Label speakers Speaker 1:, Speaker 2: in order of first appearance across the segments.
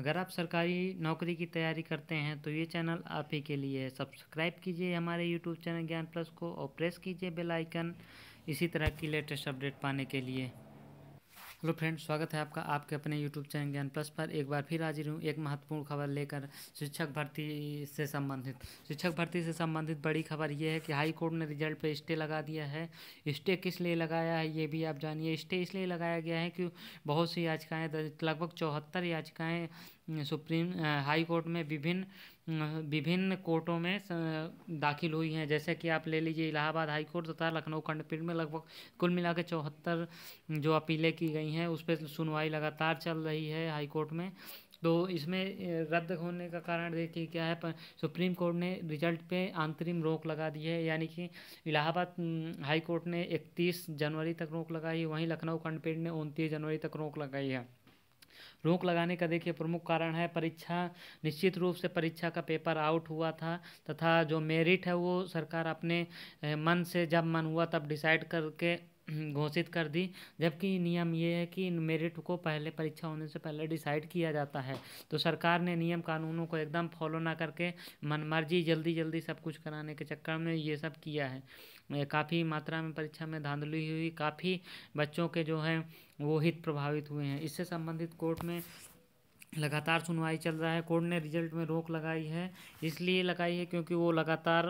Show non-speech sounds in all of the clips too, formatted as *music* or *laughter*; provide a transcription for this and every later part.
Speaker 1: अगर आप सरकारी नौकरी की तैयारी करते हैं तो ये चैनल आप ही के लिए है सब्सक्राइब कीजिए हमारे यूट्यूब चैनल ज्ञान प्लस को और प्रेस कीजिए बेल आइकन इसी तरह की लेटेस्ट अपडेट पाने के लिए हेलो फ्रेंड स्वागत है आपका आपके अपने यूट्यूब चैनल ज्ञान प्लस पर एक बार फिर हाजिर हूँ एक महत्वपूर्ण खबर लेकर शिक्षक भर्ती से संबंधित शिक्षक भर्ती से संबंधित बड़ी खबर यह है कि हाई कोर्ट ने रिजल्ट पर स्टे लगा दिया है स्टे किस लिए लगाया है ये भी आप जानिए स्टे इसलिए लगाया गया है कि बहुत सी याचिकाएँ लगभग चौहत्तर याचिकाएँ सुप्रीम हाई कोर्ट में विभिन्न विभिन्न कोर्टों में दाखिल हुई हैं जैसे कि आप ले लीजिए इलाहाबाद हाई कोर्ट तथा लखनऊ खंडपीठ में लगभग कुल मिला के चौहत्तर जो अपीलें की गई हैं उस पर सुनवाई लगातार चल रही है हाई कोर्ट में तो इसमें रद्द होने का कारण देखिए क्या है पर सुप्रीम कोर्ट ने रिजल्ट पे अंतरिम रोक लगा दी है यानी कि इलाहाबाद हाई कोर्ट ने 31 जनवरी तक रोक लगाई वहीं लखनऊ खंडपीठ ने उनतीस जनवरी तक रोक लगाई है रोक लगाने का देखिए प्रमुख कारण है परीक्षा निश्चित रूप से परीक्षा का पेपर आउट हुआ था तथा जो मेरिट है वो सरकार अपने मन से जब मन हुआ तब डिसाइड करके *clears throat* घोषित कर दी जबकि नियम ये है कि मेरिट को पहले परीक्षा होने से पहले डिसाइड किया जाता है तो सरकार ने नियम कानूनों को एकदम फॉलो ना करके मनमर्जी जल्दी जल्दी सब कुछ कराने के चक्कर में ये सब किया है काफ़ी मात्रा में परीक्षा में धांधली हुई काफ़ी बच्चों के जो हैं वो हित प्रभावित हुए हैं इससे संबंधित कोर्ट में लगातार सुनवाई चल रहा है कोर्ट ने रिजल्ट में रोक लगाई है इसलिए लगाई है क्योंकि वो लगातार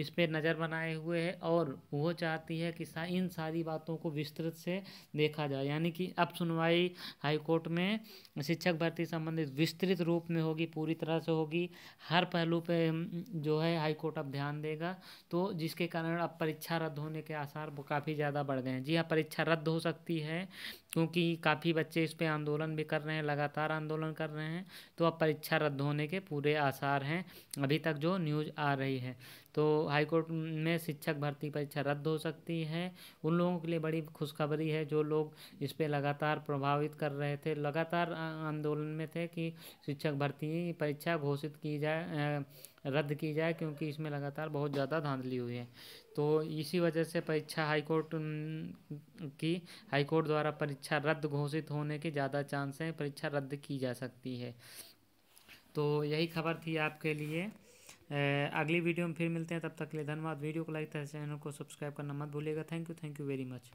Speaker 1: इस पर नज़र बनाए हुए है और वो चाहती है कि सा, इन सारी बातों को विस्तृत से देखा जाए यानी कि अब सुनवाई हाई कोर्ट में शिक्षक भर्ती संबंधित विस्तृत रूप में होगी पूरी तरह से होगी हर पहलू पे जो है हाई कोर्ट अब ध्यान देगा तो जिसके कारण अब परीक्षा रद्द होने के आसार काफ़ी ज़्यादा बढ़ गए हैं जी हाँ परीक्षा रद्द हो सकती है क्योंकि काफ़ी बच्चे इस पर आंदोलन भी कर रहे हैं लगातार आंदोलन कर रहे हैं तो अब परीक्षा रद्द होने के पूरे आसार हैं अभी तक जो न्यूज़ आ रही है तो हाईकोर्ट में शिक्षक भर्ती परीक्षा रद्द हो सकती है उन लोगों के लिए बड़ी खुशखबरी है जो लोग इस पर लगातार प्रभावित कर रहे थे लगातार आंदोलन में थे कि शिक्षक भर्ती परीक्षा घोषित की जाए रद्द की जाए क्योंकि इसमें लगातार बहुत ज़्यादा धांधली हुई है तो इसी वजह से परीक्षा हाईकोर्ट की हाईकोर्ट द्वारा परीक्षा रद्द घोषित होने के ज़्यादा चांस हैं परीक्षा रद्द की जा सकती है तो यही खबर थी आपके लिए अगली वीडियो में फिर मिलते हैं तब तक के लिए धन्यवाद वीडियो को लाइक तथा चैनल को सब्सक्राइब करना मत भूलिएगा thank you thank you very much